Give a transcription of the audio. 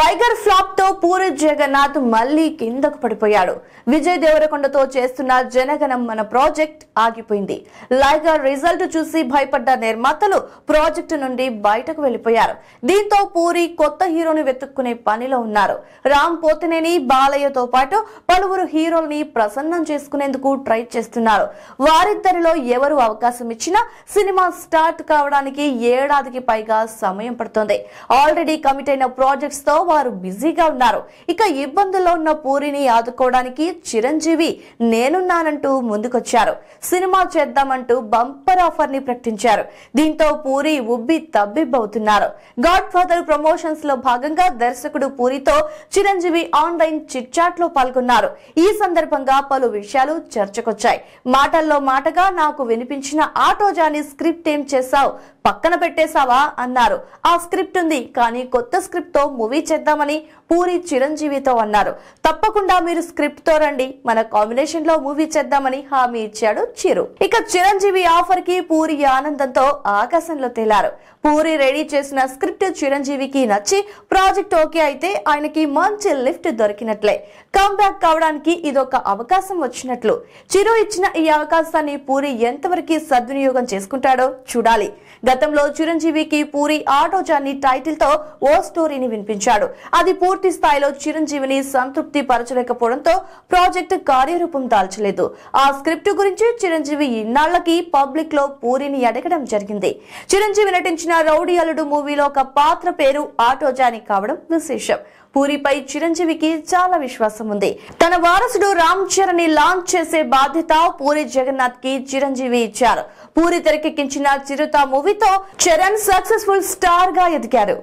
లైగర్ flop తో పూరి జగన్నాథ్ మళ్లీ కిందకు పడిపోయాడు విజయ్ దేవరకొండతో చేస్తున్న జనగణం మన ప్రాజెక్ట్ ఆగిపోయింది లైగర్ రిజల్ట్ చూసి భయపడ్డ నిర్మాతలు ప్రాజెక్టు నుండి బయటకు వెళ్లిపోయారు దీంతో పూరి కొత్త హీరోని వెతుక్కునే పనిలో ఉన్నారు రామ్ పోతినేని బాలయ్యతో పాటు పలువురు హీరోల్ని ప్రసన్నం చేసుకునేందుకు ట్రై చేస్తున్నారు వారిద్దరిలో ఎవరు అవకాశం ఇచ్చినా సినిమా స్టార్ట్ కావడానికి ఏడాదికి పైగా సమయం పడుతోంది ఆల్రెడీ కమిట్ అయిన ప్రాజెక్ట్స్ తో వారు బిజీగా ఉన్నారు ఇక ఇబ్బందుల్లో ఉన్న పూరిని ఆదుకోవడానికి చిరంజీవి నేనున్నానంటూ ముందుకొచ్చారు సినిమా చేద్దామంటూ బంపర్ ఆఫర్ ని ప్రకటించారు దీంతో పూరి ఉబ్బి తబ్బిబ్బవుతున్నారు గాడ్ ఫాదర్ ప్రమోషన్స్ లో భాగంగా దర్శకుడు పూరితో చిరంజీవి ఆన్లైన్ చిట్చాట్ లో పాల్గొన్నారు ఈ సందర్భంగా పలు విషయాలు చర్చకొచ్చాయి మాటల్లో మాటగా నాకు వినిపించిన ఆటో జానీ స్క్రిప్ట్ ఏం చేశావు పక్కన పెట్టేశావా అన్నారు ఆ స్క్రిప్ట్ ఉంది కానీ కొత్త స్క్రిప్ట్ తో మూవీ చేద్దామని పూరి చిరంజీవితో అన్నారు తప్పకుండా మీరు స్క్రిప్ట్ తో రండి మన కాంబినేషన్ లో మూవీ చేద్దామని హామీ ఇచ్చాడు చిరు ఇక చిరంజీవి ఆఫర్ కి పూరి ఆనందంతో ఆకాశంలో తేలారు పూరి రెడీ చేసిన స్క్రిప్ట్ చిరంజీవికి నచ్చి ప్రాజెక్ట్ ఓకే అయితే ఆయనకి మంచి లిఫ్ట్ దొరికినట్లే కమ్బ్యాక్ కావడానికి ఇదొక అవకాశం వచ్చినట్లు చిరు ఇచ్చిన ఈ అవకాశాన్ని పూరి ఎంతవరకు సద్వినియోగం చేసుకుంటాడో చూడాలి గతంలో చిరంజీవికి పూరి ఆటో టైటిల్ తో ఓ స్టోరీని వినిపించాడు చేశారు అది పూర్తి స్థాయిలో చిరంజీవిని సంతృప్తి పరచలేకపోవడంతో ప్రాజెక్టు కార్యరూపం దాల్చలేదు ఆ స్క్రిప్ట్ గురించి చిరంజీవి ఇన్నాళ్లకి పబ్లిక్ లో పూరిని అడగడం జరిగింది చిరంజీవి నటించిన రౌడీ అల్లుడు మూవీలో ఒక పాత్ర పేరు ఆటోజాని కావడం విశేషం పూరిపై చిరంజీవికి చాలా విశ్వాసం ఉంది తన వారసుడు రామ్ చరణ్ ని లాంచ్ చేసే బాధ్యత పూరి జగన్నాథ్ కి చిరంజీవి ఇచ్చారు పూరి తెరకెక్కించిన చిరుత మూవీతో చరణ్ సక్సెస్ఫుల్ స్టార్ గా ఎదిగారు